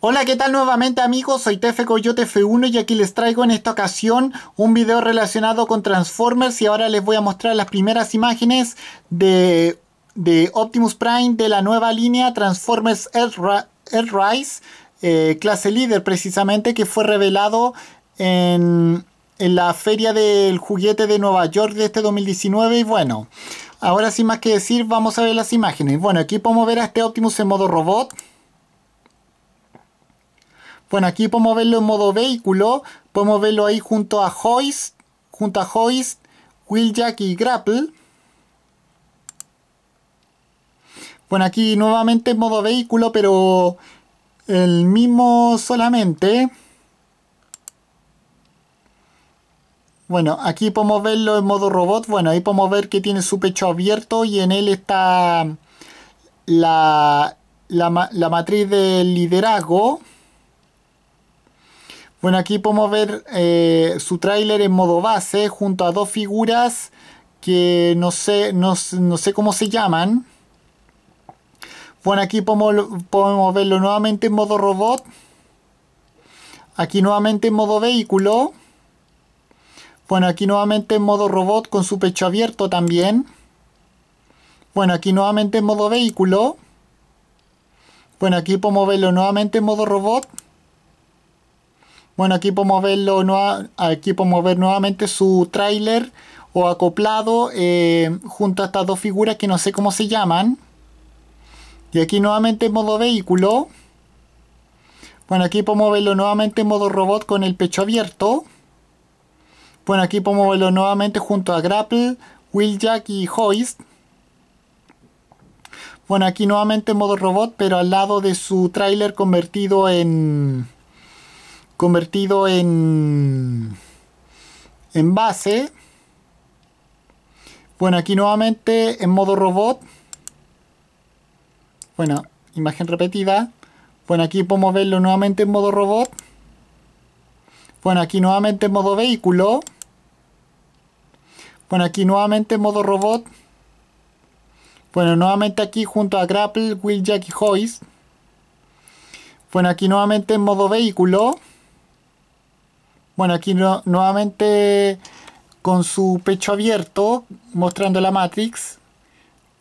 Hola, ¿qué tal nuevamente amigos? Soy TF Coyote F1 y aquí les traigo en esta ocasión un video relacionado con Transformers y ahora les voy a mostrar las primeras imágenes de, de Optimus Prime de la nueva línea Transformers Earthrise, eh, clase líder precisamente, que fue revelado en, en la feria del juguete de Nueva York de este 2019 y bueno, ahora sin más que decir vamos a ver las imágenes. Bueno, aquí podemos ver a este Optimus en modo robot. Bueno, aquí podemos verlo en modo vehículo, podemos verlo ahí junto a Hoist, junto a Hoist, Wheeljack y Grapple. Bueno, aquí nuevamente en modo vehículo, pero el mismo solamente. Bueno, aquí podemos verlo en modo robot. Bueno, ahí podemos ver que tiene su pecho abierto y en él está la, la matriz del liderazgo. Bueno, aquí podemos ver eh, su tráiler en modo base junto a dos figuras que no sé, no, sé cómo se llaman. Bueno, aquí podemos verlo nuevamente en modo robot. Aquí nuevamente en modo vehículo. Bueno, aquí nuevamente en modo robot con su pecho abierto también. Bueno, aquí nuevamente en modo vehículo. Bueno, aquí podemos verlo nuevamente en modo robot. Bueno, aquí podemos verlo aquí ver nuevamente su tráiler o acoplado eh, junto a estas dos figuras que no sé cómo se llaman. Y aquí nuevamente en modo vehículo. Bueno, aquí podemos verlo nuevamente en modo robot con el pecho abierto. Bueno, aquí podemos verlo nuevamente junto a Grapple, Wheeljack y Hoist. Bueno, aquí nuevamente en modo robot, pero al lado de su tráiler convertido en, convertido en, en base. Bueno, aquí nuevamente en modo robot. Bueno, imagen repetida. Bueno, aquí podemos verlo nuevamente en modo robot. Bueno, aquí nuevamente en modo vehículo. Bueno, aquí nuevamente en modo robot. Bueno, nuevamente aquí junto a Grapple, jack y Hoist. Bueno, aquí nuevamente en modo vehículo. Bueno, aquí no, nuevamente con su pecho abierto, mostrando la Matrix.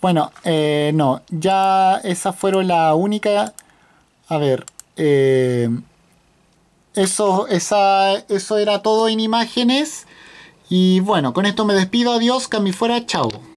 Bueno, eh, no, ya esas fueron la única... A ver, eh, eso, eso era todo en imágenes. Y bueno, con esto me despido, adiós, mí fuera, chao.